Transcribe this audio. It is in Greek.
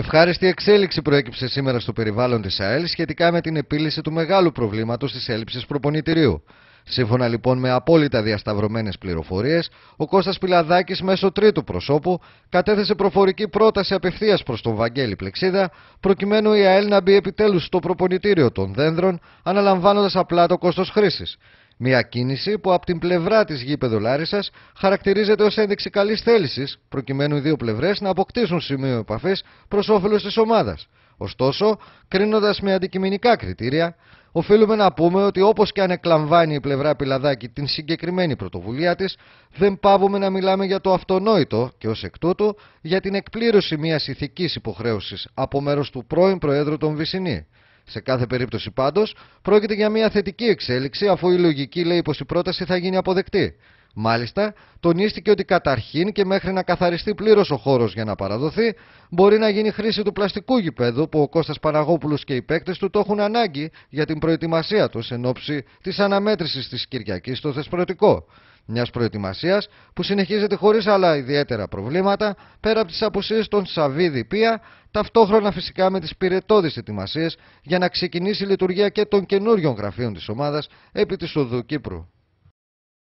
Ευχάριστη εξέλιξη προέκυψε σήμερα στο περιβάλλον της ΑΕΛ σχετικά με την επίλυση του μεγάλου προβλήματος της έλλειψης προπονητηρίου. Σύμφωνα λοιπόν με απόλυτα διασταυρωμένες πληροφορίες, ο Κώστας Πιλαδάκης μέσω τρίτου προσώπου κατέθεσε προφορική πρόταση απευθείας προς τον Βαγγέλη Πλεξίδα, προκειμένου η ΑΕΛ να μπει επιτέλους στο προπονητήριο των δένδρων, αναλαμβάνοντας απλά το κόστος χρήσης. Μια κίνηση που από την πλευρά της γήπεδο Λάρισας χαρακτηρίζεται ως ένδειξη καλής θέλησης, προκειμένου οι δύο πλευρές να αποκτήσουν σημείο επαφής προς όφελος της ομάδας. Ωστόσο, κρίνοντας με αντικειμενικά κριτήρια, οφείλουμε να πούμε ότι όπως και αν εκλαμβάνει η πλευρά Πιλαδάκη την συγκεκριμένη πρωτοβουλία της, δεν πάβουμε να μιλάμε για το αυτονόητο και ως εκ τούτου για την εκπλήρωση μιας ηθικής υποχρέωσης από μέρος του πρώην Προέδρου των Βυσσινή. Σε κάθε περίπτωση πάντως, πρόκειται για μια θετική εξέλιξη αφού η λογική λέει πως η πρόταση θα γίνει αποδεκτή. Μάλιστα, τονίστηκε ότι καταρχήν και μέχρι να καθαριστεί πλήρως ο χώρος για να παραδοθεί, μπορεί να γίνει χρήση του πλαστικού γηπέδου που ο Κώστας Παναγόπουλος και οι παίκτες του το έχουν ανάγκη για την προετοιμασία τους εν ώψη της αναμέτρησης της Κυριακής στο Θεσπρωτικό. Μιας προετοιμασίας που συνεχίζεται χωρίς άλλα ιδιαίτερα προβλήματα πέρα από τις απουσίες των Σαββίδη Πία, ταυτόχρονα φυσικά με τις πυρετόδει ετοιμασίες για να ξεκινήσει η λειτουργία και των καινούριων γραφείων της ομάδας επί της Οδού Κύπρου.